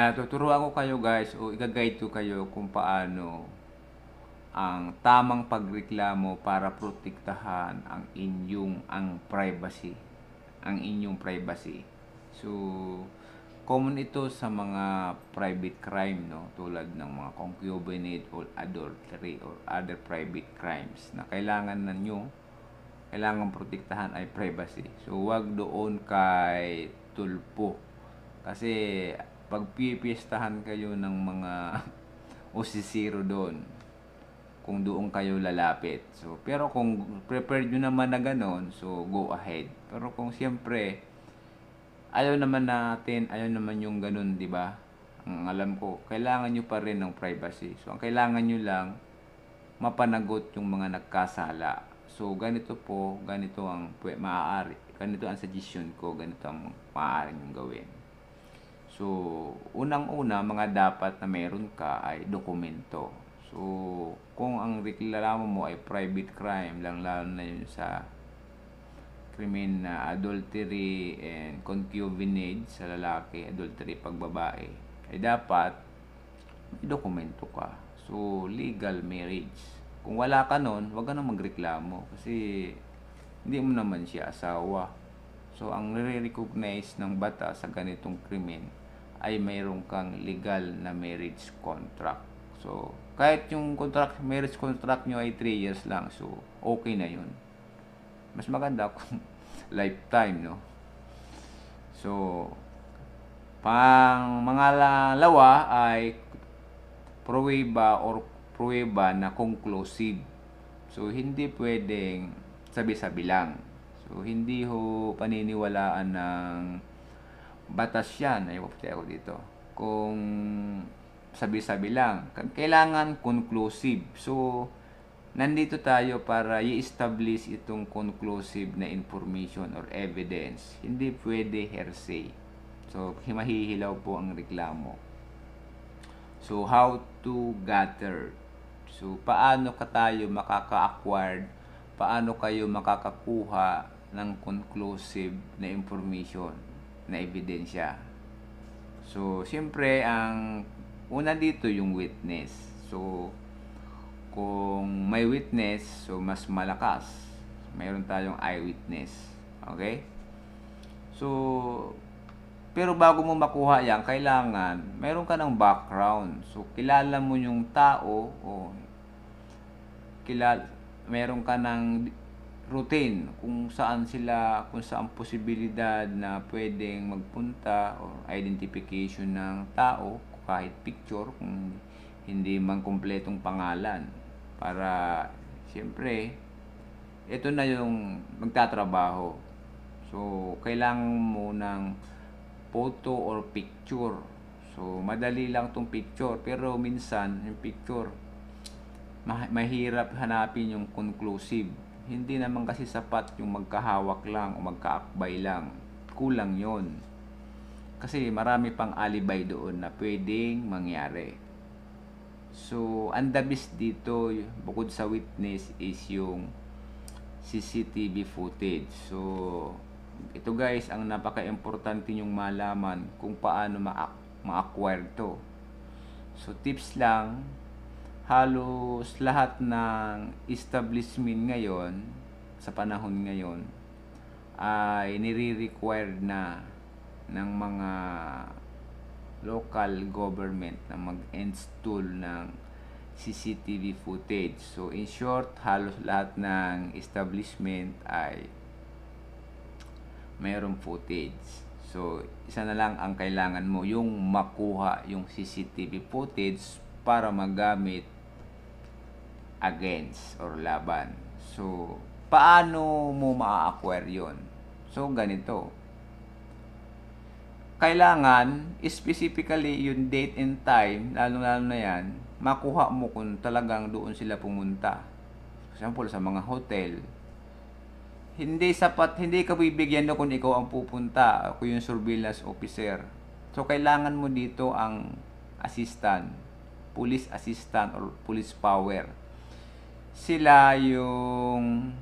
Uh, tuturuan ko kayo guys o igaguide ko kayo kung paano ang tamang pagreklamo para protektahan ang inyong ang privacy ang inyong privacy so common ito sa mga private crime no tulad ng mga concubinate or adultery or other private crimes na kailangan na kailangan protektahan ay privacy so wag doon kay tulpo kasi pag kayo ng mga osisiro doon kung doon kayo lalapit. So, pero kung prepared nyo naman na ganun, so go ahead. Pero kung siyempre, ayaw naman natin, ayaw naman yung ganun, di ba? Ang alam ko, kailangan nyo pa rin ng privacy. So, ang kailangan nyo lang, mapanagot yung mga nagkasala. So, ganito po, ganito ang maaari. Ganito ang suggestion ko, ganito ang maaari nyong gawin. So, unang-una, mga dapat na meron ka ay dokumento. So, kung ang reklamo mo ay private crime lang, lalo na yun sa krimen na adultery and concubinage sa lalaki, adultery pag babae, ay dapat may dokumento ka. So, legal marriage. Kung wala ka nun, huwag ka na magreklamo kasi hindi mo naman siya asawa. So, ang nire-recognize ng bata sa ganitong krimen ay mayroon kang legal na marriage contract. So, kahit yung contract, marriage contract nyo ay 3 years lang. So, okay na yun. Mas maganda kung lifetime, no? So, pang mga lawa ay pruweba or prueba na conclusive. So, hindi pwedeng sabi-sabi lang. So, hindi ho paniniwalaan ng batas yan, naiwaputi ako dito. Kung sabi-sabi lang, kailangan conclusive. So, nandito tayo para i-establish itong conclusive na information or evidence. Hindi pwede hearsay. So, mahihilaw po ang reklamo. So, how to gather. So, paano ka tayo makaka-acquired? Paano kayo makakakuha ng conclusive na information? na ebidensya. So, siyempre, ang una dito yung witness. So, kung may witness, so mas malakas. Mayroon tayong eyewitness. Okay? So, pero bago mo makuha yan, kailangan mayroon ka ng background. So, kilala mo yung tao o kilala, mayroon ka ng routine kung saan sila kung saan posibilidad na pwedeng magpunta or identification ng tao kahit picture kung hindi man kumpletong pangalan para siyempre ito na yung magtatrabaho so kailangan mo ng photo or picture so madali lang tong picture pero minsan yung picture mahirap hanapin yung conclusive hindi naman kasi sapat yung magkahawak lang o magkaakbay lang. Kulang yon. Kasi marami pang alibay doon na pwedeng mangyari. So, ang the dito, bukod sa witness, is yung CCTV footage. So, ito guys, ang napaka-importante nyong malaman kung paano ma-acquire to. So, tips lang, halos lahat ng establishment ngayon sa panahon ngayon ay nire-require na ng mga local government na mag-install ng CCTV footage. So in short, halos lahat ng establishment ay mayroong footage. So isa na lang ang kailangan mo yung makuha yung CCTV footage para magamit against or laban. So, paano mo ma-acquire yun? So, ganito. Kailangan, specifically, yung date and time, lalo-lalo na yan, makuha mo kung talagang doon sila pumunta. For example, sa mga hotel, hindi sapat, hindi ka bibigyan no kung ikaw ang pupunta, ako yung surveillance officer. So, kailangan mo dito ang assistant, police assistant or police power sila yung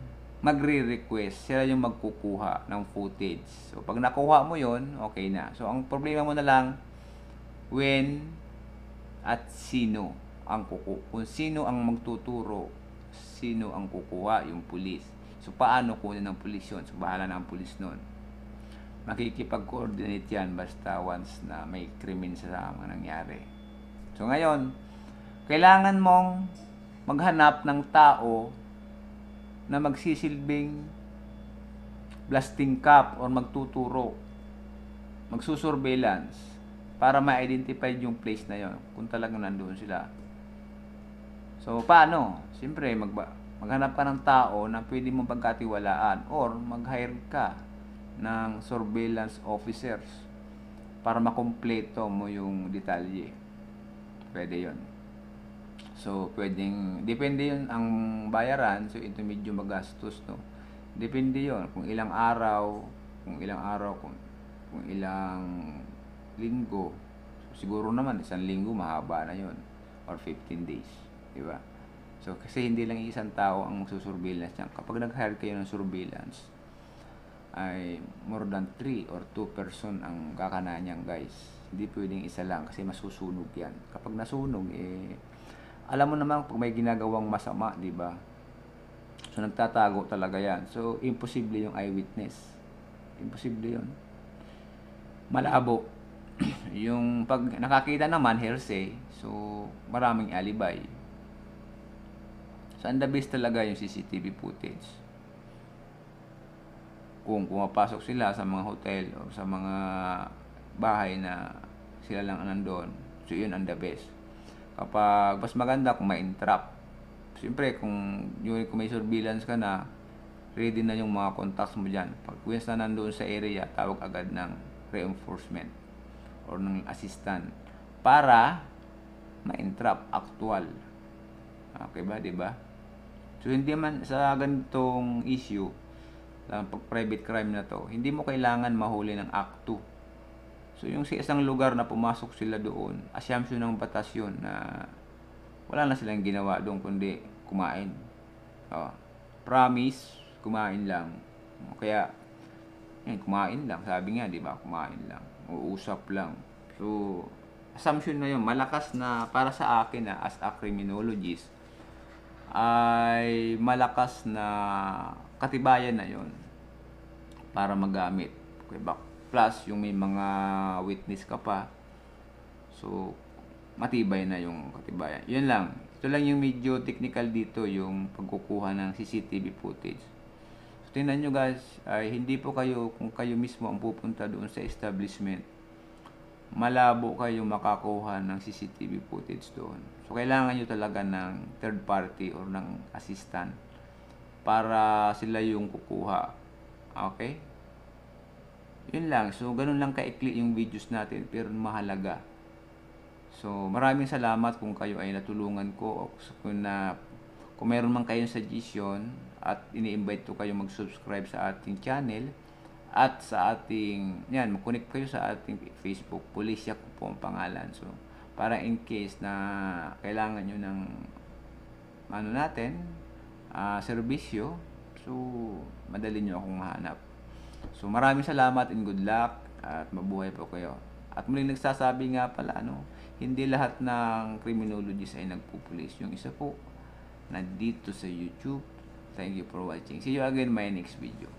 magre-request, sila yung magkukuha ng footage. So, pag nakuha mo yon okay na. So, ang problema mo na lang, when at sino ang kuku kung sino ang magtuturo, sino ang kukuha, yung pulis. So, paano kunin ng pulis yun? So, bahala na ang pulis nun. Makikipag-coordinate yan basta once na may krimen sa mga nangyari. So, ngayon, kailangan mong maghanap ng tao na magsisilbing blasting cap or magtuturo, magsusurveillance para ma-identify yung place na yon kung talagang nandoon sila. So, paano? Siyempre, magba maghanap ka ng tao na pwede mong pagkatiwalaan or mag-hire ka ng surveillance officers para makumpleto mo yung detalye. Pwede yon So, pwedeng, depende yun ang bayaran. So, ito medyo magastos, no? Depende yun. Kung ilang araw, kung ilang araw, kung, kung ilang linggo. So, siguro naman, isang linggo, mahaba na yun. Or 15 days. Di ba? So, kasi hindi lang isang tao ang magsusurveillance niyan. Kapag nag-hire kayo ng surveillance, ay more than 3 or 2 person ang kakana niyan, guys. Hindi pwedeng isa lang kasi masusunog yan. Kapag nasunog, eh, alam mo naman pag may ginagawang masama, di ba? So, nagtatago talaga yan. So, imposible yung eyewitness. Imposible yun. Malabo. yung pag nakakita naman, hearsay. So, maraming alibay. So, on the best talaga yung CCTV footage. Kung pumapasok sila sa mga hotel o sa mga bahay na sila lang nandoon. so yun ang the best. Kapag mas maganda kung ma-entrap. Siyempre, kung, yun, kung may surveillance ka na, ready na yung mga contacts mo dyan. Pag once na nandoon sa area, tawag agad ng reinforcement or ng assistant para ma-entrap actual. Okay ba, 'di ba? So hindi man sa ganitong issue, lang pag private crime na 'to, hindi mo kailangan mahuli ng act 2 So yung sa isang lugar na pumasok sila doon, assumption ng batas yun na wala na silang ginawa doon kundi kumain. Oh, promise, kumain lang. Kaya, yun, eh, kumain lang. Sabi nga, di ba, kumain lang. Uusap lang. So, assumption na yun, malakas na para sa akin na as a criminologist, ay malakas na katibayan na yon para magamit. Okay, back plus yung may mga witness ka pa. So, matibay na yung katibayan. Yun lang. Ito lang yung medyo technical dito, yung pagkukuha ng CCTV footage. So, tingnan nyo guys, ay hindi po kayo, kung kayo mismo ang pupunta doon sa establishment, malabo kayo makakuha ng CCTV footage doon. So, kailangan nyo talaga ng third party or ng assistant para sila yung kukuha. Okay? Yun lang. So, ganun lang kaikli yung videos natin pero mahalaga. So, maraming salamat kung kayo ay natulungan ko o kung na kung meron man kayong suggestion at ini-invite ko kayo mag-subscribe sa ating channel at sa ating, yan, mag-connect kayo sa ating Facebook. Policia ko po ang pangalan. So, para in case na kailangan nyo ng ano natin, uh, ah, servisyo, so, madali nyo akong mahanap. So maraming salamat and good luck at mabuhay po kayo. At muling nagsasabi nga pala ano, hindi lahat ng criminologist ay nagpupulis. Yung isa po nandito sa YouTube. Thank you for watching. See you again my next video.